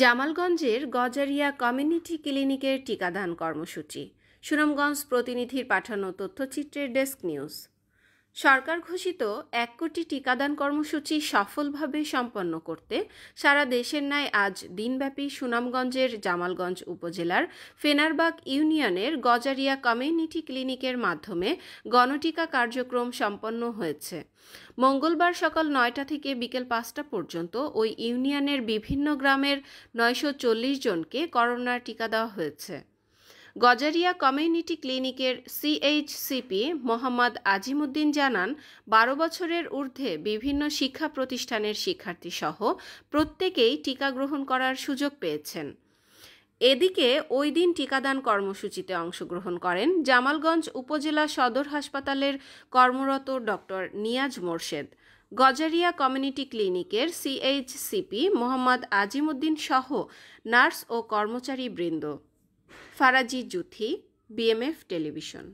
জামালগঞ্জের Gazaria community ক্লিনিকের টিকাদান কর্মসূচি সুনামগঞ্জ প্রতিনিধির পাঠানো তথ্যচিত্রের ডেস্ক নিউজ সরকার ঘোষিত এক কোটি টিকাদান কর্মসূচি সফলভাবে সম্পন্ন করতে সারা দেশের ন্যায় আজ দিনব্যাপী সুনামগঞ্জের জামালগঞ্জ উপজেলার ফেনারবাগ ইউনিয়নের গজারিয়া কমিউনিটি ক্লিনিকের মাধ্যমে গণটিকা কার্যক্রম সম্পন্ন হয়েছে মঙ্গলবার সকাল নয়টা থেকে বিকেল পাঁচটা পর্যন্ত ওই ইউনিয়নের বিভিন্ন গ্রামের নয়শো জনকে করোনার টিকা দেওয়া হয়েছে গজারিয়া কমিউনিটি ক্লিনিকের সিএইচসিপি মোহাম্মদ আজিমুদ্দিন জানান বারো বছরের ঊর্ধ্বে বিভিন্ন শিক্ষা প্রতিষ্ঠানের শিক্ষার্থীসহ প্রত্যেকেই টিকা গ্রহণ করার সুযোগ পেয়েছেন এদিকে ওই দিন টিকাদান কর্মসূচিতে অংশগ্রহণ করেন জামালগঞ্জ উপজেলা সদর হাসপাতালের কর্মরত ডক্টর নিয়াজ মোর্শেদ গজারিয়া কমিউনিটি ক্লিনিকের সিএইচসিপি মোহাম্মদ আজিমুদ্দিন সহ নার্স ও কর্মচারী বৃন্দ ফারাজি জুথি বিএমএফ টেলিভিশন